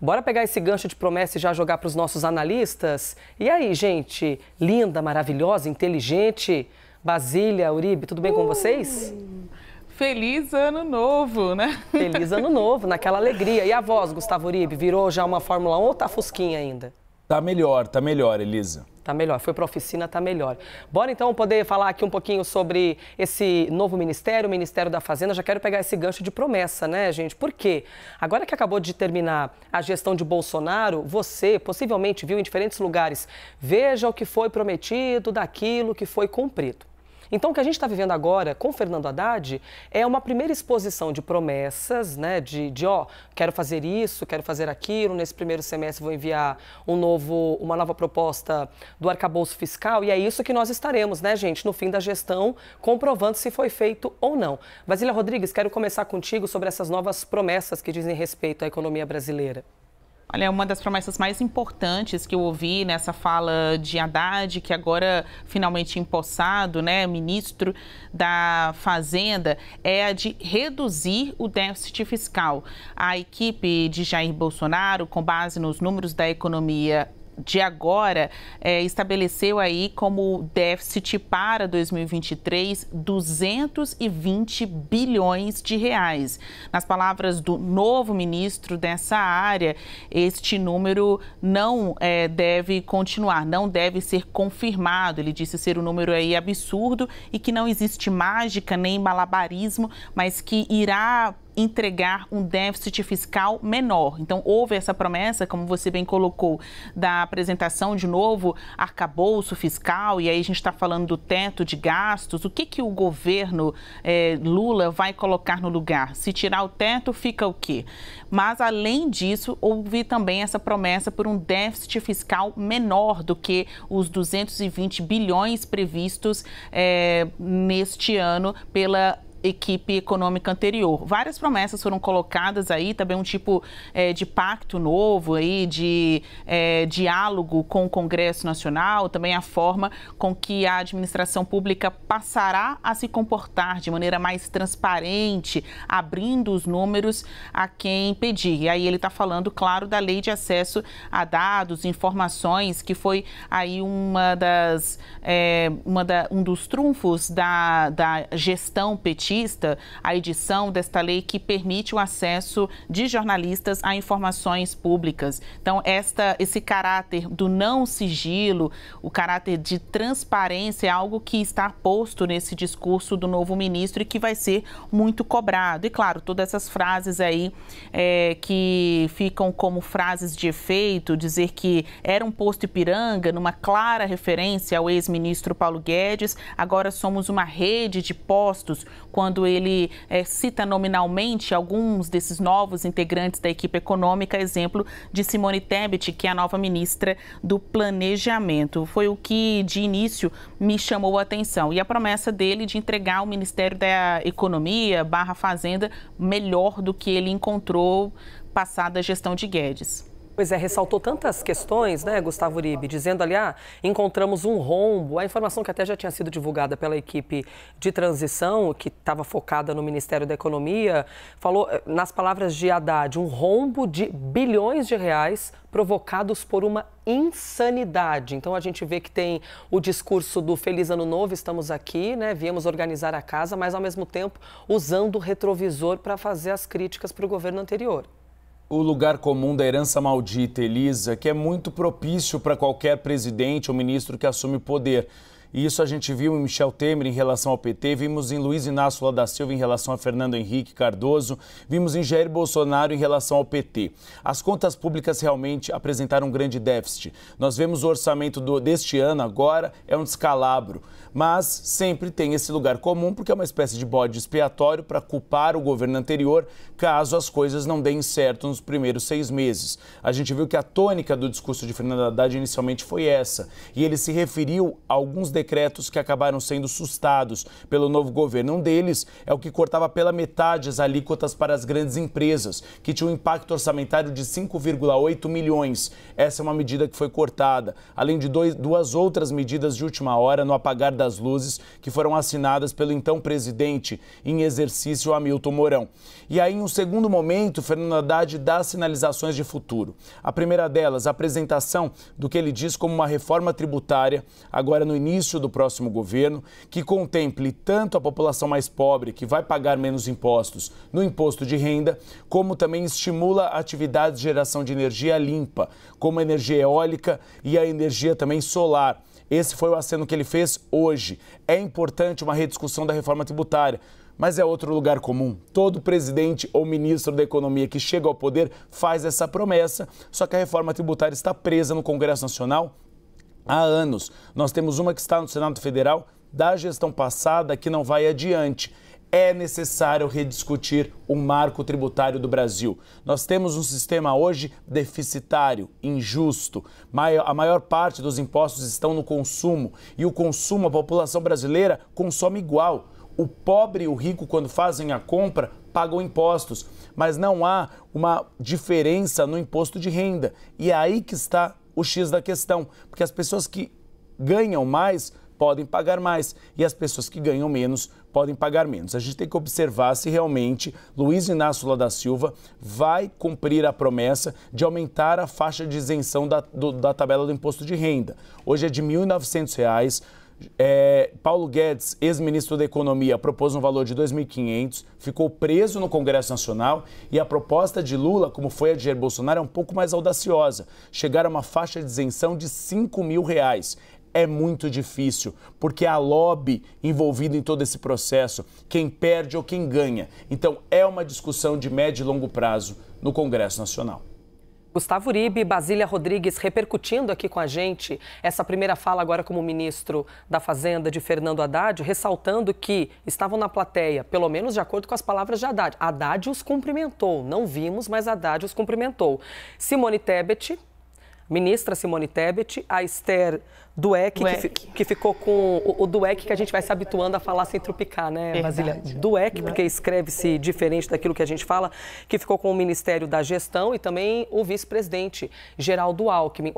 Bora pegar esse gancho de promessa e já jogar para os nossos analistas? E aí, gente? Linda, maravilhosa, inteligente. Basília, Uribe, tudo bem uh, com vocês? Feliz ano novo, né? Feliz ano novo, naquela alegria. E a voz, Gustavo Uribe, virou já uma Fórmula 1 ou tá fusquinha ainda? Tá melhor, tá melhor, Elisa. Tá melhor, foi para a oficina, tá melhor. Bora então poder falar aqui um pouquinho sobre esse novo ministério, o Ministério da Fazenda. Já quero pegar esse gancho de promessa, né, gente? Por quê? Agora que acabou de terminar a gestão de Bolsonaro, você possivelmente viu em diferentes lugares, veja o que foi prometido daquilo que foi cumprido. Então, o que a gente está vivendo agora com Fernando Haddad é uma primeira exposição de promessas, né? De, de ó, quero fazer isso, quero fazer aquilo, nesse primeiro semestre vou enviar um novo, uma nova proposta do arcabouço fiscal, e é isso que nós estaremos, né, gente, no fim da gestão, comprovando se foi feito ou não. Vasília Rodrigues, quero começar contigo sobre essas novas promessas que dizem respeito à economia brasileira. Olha, é uma das promessas mais importantes que eu ouvi nessa fala de Haddad, que agora finalmente empossado, né, ministro da Fazenda, é a de reduzir o déficit fiscal. A equipe de Jair Bolsonaro, com base nos números da economia de agora é, estabeleceu aí como déficit para 2023 220 bilhões de reais. Nas palavras do novo ministro dessa área, este número não é, deve continuar, não deve ser confirmado. Ele disse ser um número aí absurdo e que não existe mágica nem malabarismo, mas que irá entregar um déficit fiscal menor. Então, houve essa promessa, como você bem colocou, da apresentação de novo arcabouço fiscal, e aí a gente está falando do teto de gastos. O que, que o governo eh, Lula vai colocar no lugar? Se tirar o teto, fica o quê? Mas, além disso, houve também essa promessa por um déficit fiscal menor do que os 220 bilhões previstos eh, neste ano pela equipe econômica anterior. Várias promessas foram colocadas aí, também um tipo é, de pacto novo aí, de é, diálogo com o Congresso Nacional, também a forma com que a administração pública passará a se comportar de maneira mais transparente, abrindo os números a quem pedir. E aí ele está falando, claro, da lei de acesso a dados, informações, que foi aí uma das, é, uma da, um dos trunfos da, da gestão petista a edição desta lei que permite o acesso de jornalistas a informações públicas. Então, esta, esse caráter do não sigilo, o caráter de transparência é algo que está posto nesse discurso do novo ministro e que vai ser muito cobrado. E claro, todas essas frases aí é, que ficam como frases de efeito, dizer que era um posto Ipiranga, numa clara referência ao ex-ministro Paulo Guedes, agora somos uma rede de postos quando ele é, cita nominalmente alguns desses novos integrantes da equipe econômica, exemplo de Simone Tebet, que é a nova ministra do Planejamento. Foi o que de início me chamou a atenção. E a promessa dele de entregar o Ministério da Economia barra Fazenda melhor do que ele encontrou passada a gestão de Guedes. Pois é, ressaltou tantas questões, né, Gustavo Uribe, dizendo ali, ah, encontramos um rombo. A informação que até já tinha sido divulgada pela equipe de transição, que estava focada no Ministério da Economia, falou, eh, nas palavras de Haddad, um rombo de bilhões de reais provocados por uma insanidade. Então a gente vê que tem o discurso do Feliz Ano Novo, estamos aqui, né? Viemos organizar a casa, mas ao mesmo tempo usando o retrovisor para fazer as críticas para o governo anterior o lugar comum da herança maldita, Elisa, que é muito propício para qualquer presidente ou ministro que assume o poder. E isso a gente viu em Michel Temer em relação ao PT, vimos em Luiz Inácio Lula da Silva em relação a Fernando Henrique Cardoso, vimos em Jair Bolsonaro em relação ao PT. As contas públicas realmente apresentaram um grande déficit. Nós vemos o orçamento do, deste ano agora é um descalabro, mas sempre tem esse lugar comum porque é uma espécie de bode expiatório para culpar o governo anterior caso as coisas não deem certo nos primeiros seis meses. A gente viu que a tônica do discurso de Fernando Haddad inicialmente foi essa e ele se referiu a alguns decretos que acabaram sendo sustados pelo novo governo. Um deles é o que cortava pela metade as alíquotas para as grandes empresas, que tinha um impacto orçamentário de 5,8 milhões. Essa é uma medida que foi cortada, além de dois, duas outras medidas de última hora no apagar das luzes que foram assinadas pelo então presidente em exercício Hamilton Mourão. E aí, em um segundo momento, Fernando Haddad dá sinalizações de futuro. A primeira delas, a apresentação do que ele diz como uma reforma tributária, agora no início início do próximo governo que contemple tanto a população mais pobre, que vai pagar menos impostos no imposto de renda, como também estimula atividades de geração de energia limpa, como a energia eólica e a energia também solar. Esse foi o aceno que ele fez hoje. É importante uma rediscussão da reforma tributária mas é outro lugar comum. Todo presidente ou ministro da Economia que chega ao poder faz essa promessa, só que a reforma tributária está presa no Congresso Nacional há anos. Nós temos uma que está no Senado Federal da gestão passada que não vai adiante. É necessário rediscutir o marco tributário do Brasil. Nós temos um sistema hoje deficitário, injusto. A maior parte dos impostos estão no consumo e o consumo, a população brasileira consome igual. O pobre e o rico, quando fazem a compra, pagam impostos, mas não há uma diferença no imposto de renda. E é aí que está o X da questão, porque as pessoas que ganham mais podem pagar mais e as pessoas que ganham menos podem pagar menos. A gente tem que observar se realmente Luiz Inácio Lula da Silva vai cumprir a promessa de aumentar a faixa de isenção da, do, da tabela do imposto de renda. Hoje é de R$ 1.900. É, Paulo Guedes, ex-ministro da Economia, propôs um valor de 2.500, ficou preso no Congresso Nacional e a proposta de Lula, como foi a de Jair Bolsonaro, é um pouco mais audaciosa. Chegar a uma faixa de isenção de 5 mil reais é muito difícil, porque há lobby envolvido em todo esse processo, quem perde ou quem ganha. Então, é uma discussão de médio e longo prazo no Congresso Nacional. Gustavo Uribe, Basília Rodrigues repercutindo aqui com a gente essa primeira fala agora como ministro da Fazenda de Fernando Haddad, ressaltando que estavam na plateia, pelo menos de acordo com as palavras de Haddad. Haddad os cumprimentou, não vimos, mas Haddad os cumprimentou. Simone Tebet, ministra Simone Tebet, a Esther Dueck, Que, que, ficou com o, o Dueck que a gente vai se habituando a falar sem tropicar, né, Verdade. Basília? Dueck, porque escreve-se diferente daquilo que a gente fala, que ficou com o Ministério da Gestão e também o vice-presidente Geraldo Alckmin.